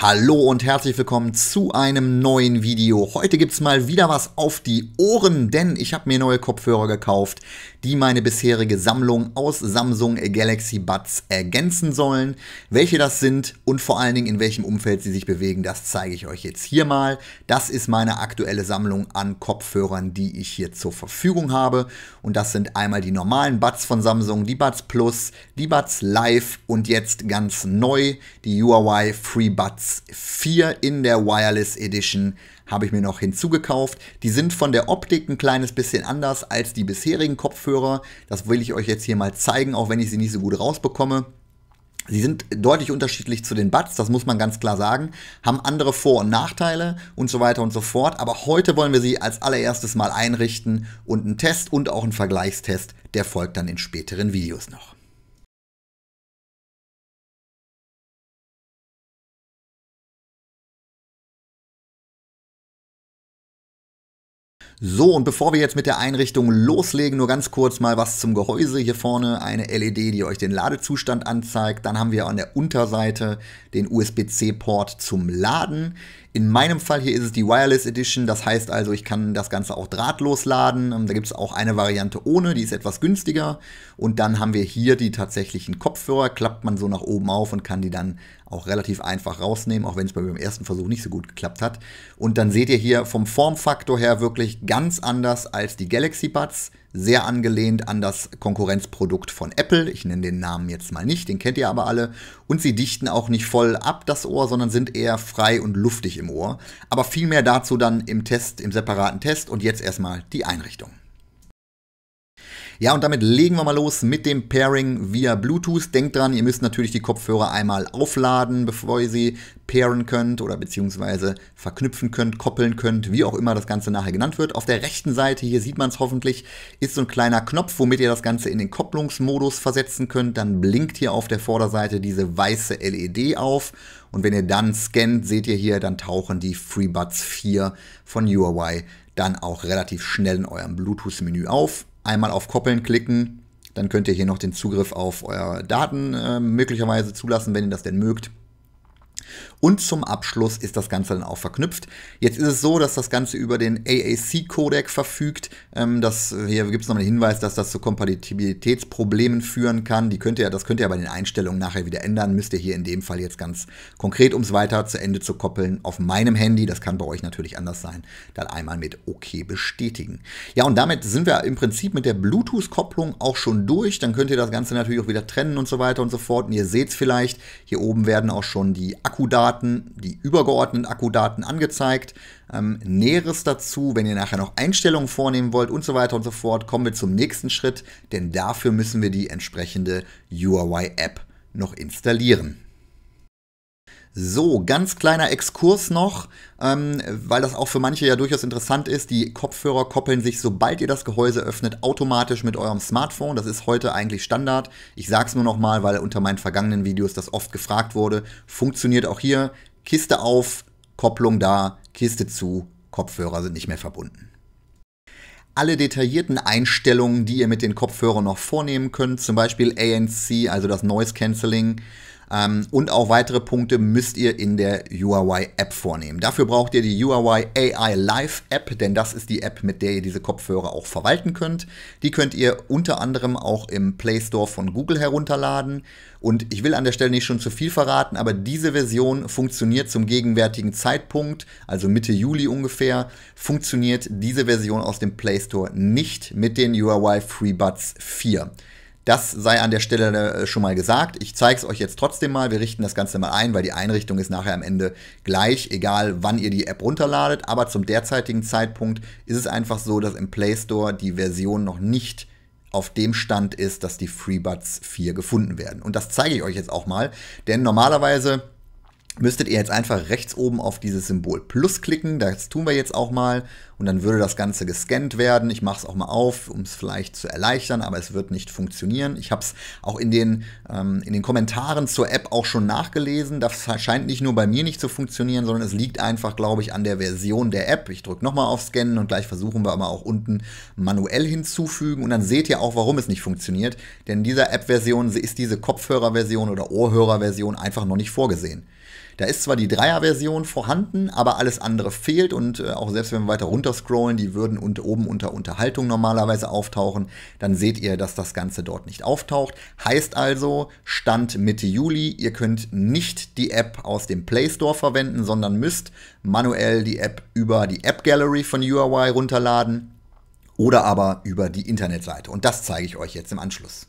Hallo und herzlich willkommen zu einem neuen Video. Heute gibt's mal wieder was auf die Ohren, denn ich habe mir neue Kopfhörer gekauft die meine bisherige Sammlung aus Samsung Galaxy Buds ergänzen sollen. Welche das sind und vor allen Dingen in welchem Umfeld sie sich bewegen, das zeige ich euch jetzt hier mal. Das ist meine aktuelle Sammlung an Kopfhörern, die ich hier zur Verfügung habe. Und das sind einmal die normalen Buds von Samsung, die Buds Plus, die Buds Live und jetzt ganz neu die Huawei Buds 4 in der Wireless Edition habe ich mir noch hinzugekauft. Die sind von der Optik ein kleines bisschen anders als die bisherigen Kopfhörer. Das will ich euch jetzt hier mal zeigen, auch wenn ich sie nicht so gut rausbekomme. Sie sind deutlich unterschiedlich zu den Buds, das muss man ganz klar sagen, haben andere Vor- und Nachteile und so weiter und so fort, aber heute wollen wir sie als allererstes mal einrichten und einen Test und auch einen Vergleichstest, der folgt dann in späteren Videos noch. So, und bevor wir jetzt mit der Einrichtung loslegen, nur ganz kurz mal was zum Gehäuse. Hier vorne eine LED, die euch den Ladezustand anzeigt. Dann haben wir an der Unterseite den USB-C-Port zum Laden. In meinem Fall hier ist es die Wireless Edition, das heißt also, ich kann das Ganze auch drahtlos laden. Ähm, da gibt es auch eine Variante ohne, die ist etwas günstiger. Und dann haben wir hier die tatsächlichen Kopfhörer, klappt man so nach oben auf und kann die dann auch relativ einfach rausnehmen, auch wenn es bei mir im ersten Versuch nicht so gut geklappt hat. Und dann seht ihr hier vom Formfaktor her wirklich ganz anders als die Galaxy Buds sehr angelehnt an das Konkurrenzprodukt von Apple. Ich nenne den Namen jetzt mal nicht, den kennt ihr aber alle. Und sie dichten auch nicht voll ab das Ohr, sondern sind eher frei und luftig im Ohr. Aber viel mehr dazu dann im Test, im separaten Test und jetzt erstmal die Einrichtung. Ja, und damit legen wir mal los mit dem Pairing via Bluetooth. Denkt dran, ihr müsst natürlich die Kopfhörer einmal aufladen, bevor ihr sie pairen könnt oder beziehungsweise verknüpfen könnt, koppeln könnt, wie auch immer das Ganze nachher genannt wird. Auf der rechten Seite, hier sieht man es hoffentlich, ist so ein kleiner Knopf, womit ihr das Ganze in den Kopplungsmodus versetzen könnt. Dann blinkt hier auf der Vorderseite diese weiße LED auf und wenn ihr dann scannt, seht ihr hier, dann tauchen die FreeBuds 4 von Huawei dann auch relativ schnell in eurem Bluetooth-Menü auf einmal auf Koppeln klicken. Dann könnt ihr hier noch den Zugriff auf eure Daten äh, möglicherweise zulassen, wenn ihr das denn mögt. Und zum Abschluss ist das Ganze dann auch verknüpft. Jetzt ist es so, dass das Ganze über den AAC-Codec verfügt. Ähm, das, äh, hier gibt es noch einen Hinweis, dass das zu Kompatibilitätsproblemen führen kann. Die könnt ihr, das könnt ihr aber in den Einstellungen nachher wieder ändern. Müsst ihr hier in dem Fall jetzt ganz konkret, um es weiter zu Ende zu koppeln, auf meinem Handy, das kann bei euch natürlich anders sein, dann einmal mit OK bestätigen. Ja, und damit sind wir im Prinzip mit der Bluetooth-Kopplung auch schon durch. Dann könnt ihr das Ganze natürlich auch wieder trennen und so weiter und so fort. Und ihr seht es vielleicht, hier oben werden auch schon die Akkus Akkudaten, die übergeordneten Akkudaten angezeigt. Ähm, Näheres dazu, wenn ihr nachher noch Einstellungen vornehmen wollt und so weiter und so fort, kommen wir zum nächsten Schritt, denn dafür müssen wir die entsprechende ui app noch installieren. So, ganz kleiner Exkurs noch, ähm, weil das auch für manche ja durchaus interessant ist. Die Kopfhörer koppeln sich, sobald ihr das Gehäuse öffnet, automatisch mit eurem Smartphone. Das ist heute eigentlich Standard. Ich sag's nur nochmal, weil unter meinen vergangenen Videos das oft gefragt wurde. Funktioniert auch hier. Kiste auf, Kopplung da, Kiste zu, Kopfhörer sind nicht mehr verbunden alle detaillierten Einstellungen, die ihr mit den Kopfhörern noch vornehmen könnt, zum Beispiel ANC, also das Noise Cancelling ähm, und auch weitere Punkte müsst ihr in der UI App vornehmen. Dafür braucht ihr die UI AI Live App, denn das ist die App, mit der ihr diese Kopfhörer auch verwalten könnt. Die könnt ihr unter anderem auch im Play Store von Google herunterladen. Und ich will an der Stelle nicht schon zu viel verraten, aber diese Version funktioniert zum gegenwärtigen Zeitpunkt, also Mitte Juli ungefähr, funktioniert diese Version aus dem Play Store nicht mit den UI FreeBuds 4. Das sei an der Stelle äh, schon mal gesagt. Ich zeige es euch jetzt trotzdem mal. Wir richten das Ganze mal ein, weil die Einrichtung ist nachher am Ende gleich, egal wann ihr die App runterladet. Aber zum derzeitigen Zeitpunkt ist es einfach so, dass im Play Store die Version noch nicht auf dem Stand ist, dass die FreeBuds 4 gefunden werden. Und das zeige ich euch jetzt auch mal, denn normalerweise müsstet ihr jetzt einfach rechts oben auf dieses Symbol Plus klicken. Das tun wir jetzt auch mal. Und dann würde das Ganze gescannt werden. Ich mache es auch mal auf, um es vielleicht zu erleichtern, aber es wird nicht funktionieren. Ich habe es auch in den, ähm, in den Kommentaren zur App auch schon nachgelesen. Das scheint nicht nur bei mir nicht zu funktionieren, sondern es liegt einfach, glaube ich, an der Version der App. Ich drücke nochmal auf Scannen und gleich versuchen wir aber auch unten manuell hinzufügen. Und dann seht ihr auch, warum es nicht funktioniert. Denn in dieser App-Version ist diese Kopfhörer-Version oder Ohrhörer-Version einfach noch nicht vorgesehen. Da ist zwar die Dreier-Version vorhanden, aber alles andere fehlt und äh, auch selbst wenn wir weiter runter scrollen, die würden und oben unter Unterhaltung normalerweise auftauchen, dann seht ihr, dass das Ganze dort nicht auftaucht. Heißt also, Stand Mitte Juli, ihr könnt nicht die App aus dem Play Store verwenden, sondern müsst manuell die App über die App Gallery von UI runterladen oder aber über die Internetseite. Und das zeige ich euch jetzt im Anschluss.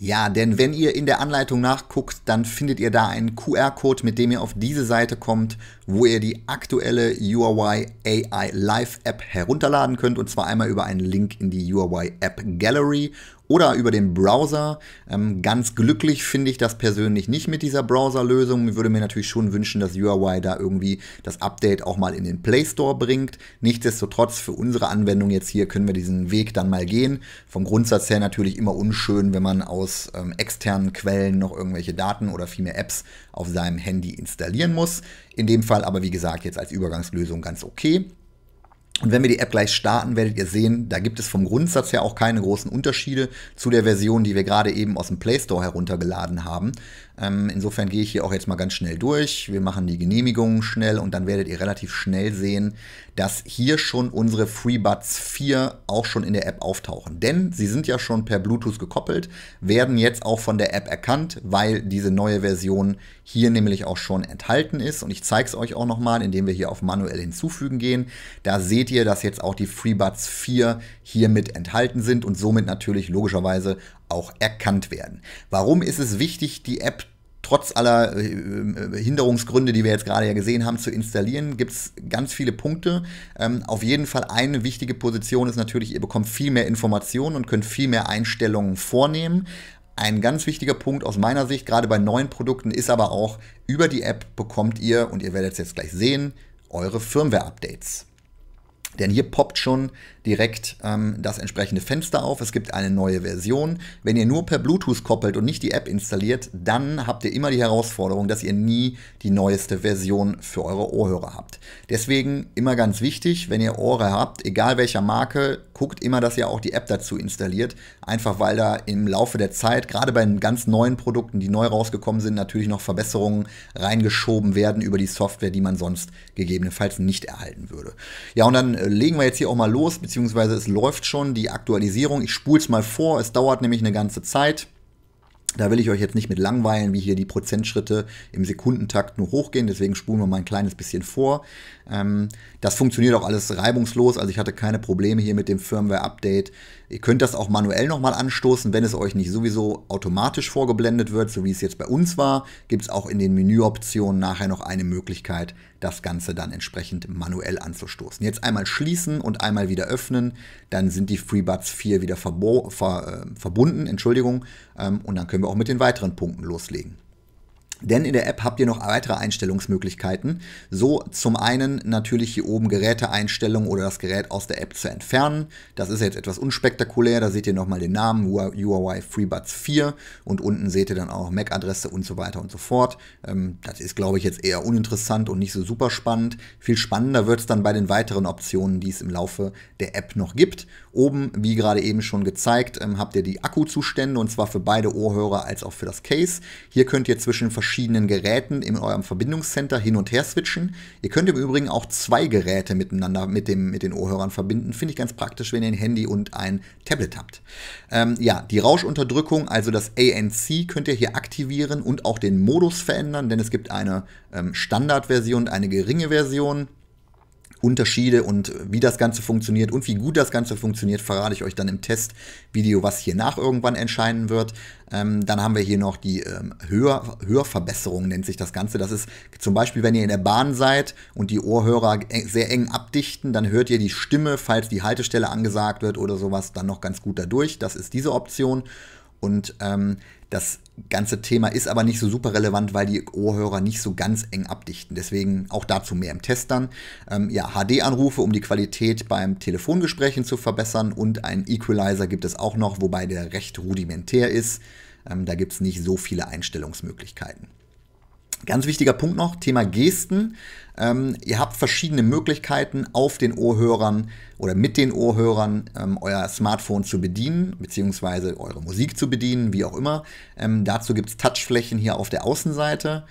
Ja, denn wenn ihr in der Anleitung nachguckt, dann findet ihr da einen QR-Code, mit dem ihr auf diese Seite kommt, wo ihr die aktuelle UI AI Live App herunterladen könnt und zwar einmal über einen Link in die UI App Gallery oder über den Browser. Ähm, ganz glücklich finde ich das persönlich nicht mit dieser Browser-Lösung. Ich würde mir natürlich schon wünschen, dass UI da irgendwie das Update auch mal in den Play Store bringt. Nichtsdestotrotz, für unsere Anwendung jetzt hier können wir diesen Weg dann mal gehen. Vom Grundsatz her natürlich immer unschön, wenn man aus ähm, externen Quellen noch irgendwelche Daten oder vielmehr Apps auf seinem Handy installieren muss. In dem Fall Anzahl, aber wie gesagt, jetzt als Übergangslösung ganz okay. Und wenn wir die App gleich starten, werdet ihr sehen, da gibt es vom Grundsatz her auch keine großen Unterschiede zu der Version, die wir gerade eben aus dem Play Store heruntergeladen haben. Ähm, insofern gehe ich hier auch jetzt mal ganz schnell durch. Wir machen die Genehmigungen schnell und dann werdet ihr relativ schnell sehen, dass hier schon unsere FreeBuds 4 auch schon in der App auftauchen. Denn sie sind ja schon per Bluetooth gekoppelt, werden jetzt auch von der App erkannt, weil diese neue Version hier nämlich auch schon enthalten ist. Und ich zeige es euch auch nochmal, indem wir hier auf manuell hinzufügen gehen. Da seht ihr, dass jetzt auch die FreeBuds 4 hier mit enthalten sind und somit natürlich logischerweise auch erkannt werden. Warum ist es wichtig, die App trotz aller äh, äh, Hinderungsgründe, die wir jetzt gerade ja gesehen haben, zu installieren, gibt es ganz viele Punkte. Ähm, auf jeden Fall eine wichtige Position ist natürlich, ihr bekommt viel mehr Informationen und könnt viel mehr Einstellungen vornehmen. Ein ganz wichtiger Punkt aus meiner Sicht, gerade bei neuen Produkten, ist aber auch, über die App bekommt ihr, und ihr werdet es jetzt gleich sehen, eure Firmware-Updates. Denn hier poppt schon direkt ähm, das entsprechende Fenster auf. Es gibt eine neue Version. Wenn ihr nur per Bluetooth koppelt und nicht die App installiert, dann habt ihr immer die Herausforderung, dass ihr nie die neueste Version für eure Ohrhörer habt. Deswegen immer ganz wichtig, wenn ihr Ohrhörer habt, egal welcher Marke, guckt immer, dass ihr auch die App dazu installiert. Einfach weil da im Laufe der Zeit, gerade bei ganz neuen Produkten, die neu rausgekommen sind, natürlich noch Verbesserungen reingeschoben werden über die Software, die man sonst gegebenenfalls nicht erhalten würde. Ja, und dann äh, legen wir jetzt hier auch mal los, beziehungsweise es läuft schon die Aktualisierung. Ich spule es mal vor, es dauert nämlich eine ganze Zeit. Da will ich euch jetzt nicht mit langweilen, wie hier die Prozentschritte im Sekundentakt nur hochgehen. Deswegen spulen wir mal ein kleines bisschen vor. Ähm, das funktioniert auch alles reibungslos. Also ich hatte keine Probleme hier mit dem Firmware-Update. Ihr könnt das auch manuell nochmal anstoßen, wenn es euch nicht sowieso automatisch vorgeblendet wird, so wie es jetzt bei uns war. Gibt es auch in den Menüoptionen nachher noch eine Möglichkeit, das Ganze dann entsprechend manuell anzustoßen. Jetzt einmal schließen und einmal wieder öffnen. Dann sind die FreeBuds 4 wieder ver ver äh, verbunden. Entschuldigung. Ähm, und dann können wir auch mit den weiteren Punkten loslegen. Denn in der App habt ihr noch weitere Einstellungsmöglichkeiten. So zum einen natürlich hier oben Geräteeinstellungen oder das Gerät aus der App zu entfernen. Das ist jetzt etwas unspektakulär. Da seht ihr nochmal den Namen Huawei FreeBuds 4 und unten seht ihr dann auch MAC-Adresse und so weiter und so fort. Ähm, das ist, glaube ich, jetzt eher uninteressant und nicht so super spannend. Viel spannender wird es dann bei den weiteren Optionen, die es im Laufe der App noch gibt. Oben, wie gerade eben schon gezeigt, ähm, habt ihr die Akkuzustände und zwar für beide Ohrhörer als auch für das Case. Hier könnt ihr zwischen verschiedenen verschiedenen Geräten in eurem Verbindungscenter hin und her switchen. Ihr könnt im Übrigen auch zwei Geräte miteinander mit, dem, mit den Ohrhörern verbinden. Finde ich ganz praktisch, wenn ihr ein Handy und ein Tablet habt. Ähm, ja, die Rauschunterdrückung, also das ANC, könnt ihr hier aktivieren und auch den Modus verändern, denn es gibt eine ähm, Standardversion und eine geringe Version. Unterschiede und wie das Ganze funktioniert und wie gut das Ganze funktioniert, verrate ich euch dann im Testvideo, was hier nach irgendwann entscheiden wird. Ähm, dann haben wir hier noch die ähm, Hör Hörverbesserung, nennt sich das Ganze. Das ist zum Beispiel, wenn ihr in der Bahn seid und die Ohrhörer sehr eng abdichten, dann hört ihr die Stimme, falls die Haltestelle angesagt wird oder sowas, dann noch ganz gut dadurch. Das ist diese Option. Und ähm, das ganze Thema ist aber nicht so super relevant, weil die Ohrhörer nicht so ganz eng abdichten. Deswegen auch dazu mehr im Test dann. Ähm, ja, HD-Anrufe, um die Qualität beim Telefongesprächen zu verbessern und einen Equalizer gibt es auch noch, wobei der recht rudimentär ist. Ähm, da gibt es nicht so viele Einstellungsmöglichkeiten. Ganz wichtiger Punkt noch, Thema Gesten. Ähm, ihr habt verschiedene Möglichkeiten, auf den Ohrhörern oder mit den Ohrhörern ähm, euer Smartphone zu bedienen, beziehungsweise eure Musik zu bedienen, wie auch immer. Ähm, dazu gibt es Touchflächen hier auf der Außenseite.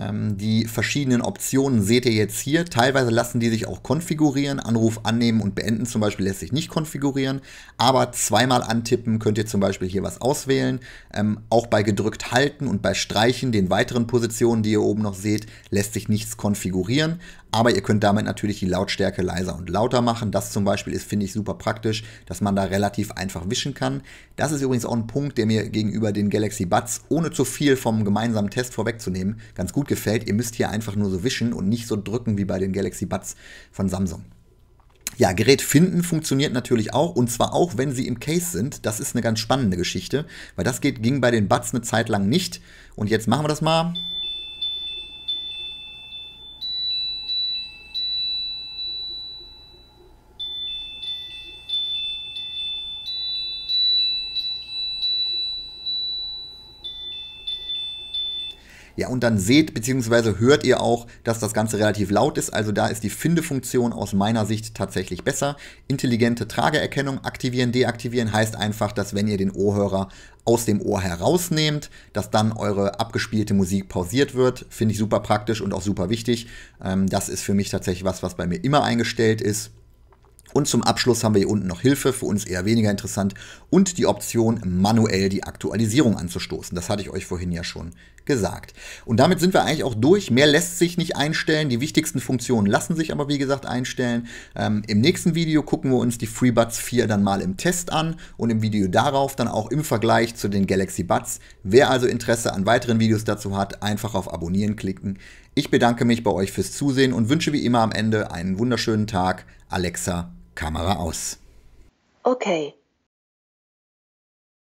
Ähm, die verschiedenen Optionen seht ihr jetzt hier. Teilweise lassen die sich auch konfigurieren. Anruf annehmen und beenden zum Beispiel lässt sich nicht konfigurieren. Aber zweimal antippen könnt ihr zum Beispiel hier was auswählen. Ähm, auch bei gedrückt halten und bei streichen, den weiteren Positionen, die ihr oben noch seht, lässt sich nichts konfigurieren. Aber ihr könnt damit natürlich die Lautstärke leiser und lauter machen. Das zum Beispiel ist, finde ich, super praktisch, dass man da relativ einfach wischen kann. Das ist übrigens auch ein Punkt, der mir gegenüber den Galaxy Buds, ohne zu viel vom gemeinsamen Test vorwegzunehmen, ganz gut gefällt. Ihr müsst hier einfach nur so wischen und nicht so drücken wie bei den Galaxy Buds von Samsung. Ja, Gerät finden funktioniert natürlich auch und zwar auch, wenn sie im Case sind. Das ist eine ganz spannende Geschichte, weil das geht, ging bei den Buds eine Zeit lang nicht. Und jetzt machen wir das mal. Ja, und dann seht bzw. hört ihr auch, dass das Ganze relativ laut ist. Also da ist die Findefunktion aus meiner Sicht tatsächlich besser. Intelligente Trageerkennung aktivieren, deaktivieren heißt einfach, dass wenn ihr den Ohrhörer aus dem Ohr herausnehmt, dass dann eure abgespielte Musik pausiert wird. Finde ich super praktisch und auch super wichtig. Ähm, das ist für mich tatsächlich was, was bei mir immer eingestellt ist. Und zum Abschluss haben wir hier unten noch Hilfe, für uns eher weniger interessant, und die Option, manuell die Aktualisierung anzustoßen. Das hatte ich euch vorhin ja schon gesagt. Und damit sind wir eigentlich auch durch. Mehr lässt sich nicht einstellen. Die wichtigsten Funktionen lassen sich aber, wie gesagt, einstellen. Ähm, Im nächsten Video gucken wir uns die FreeBuds 4 dann mal im Test an und im Video darauf dann auch im Vergleich zu den Galaxy Buds. Wer also Interesse an weiteren Videos dazu hat, einfach auf Abonnieren klicken. Ich bedanke mich bei euch fürs Zusehen und wünsche wie immer am Ende einen wunderschönen Tag. Alexa, Kamera aus. Okay.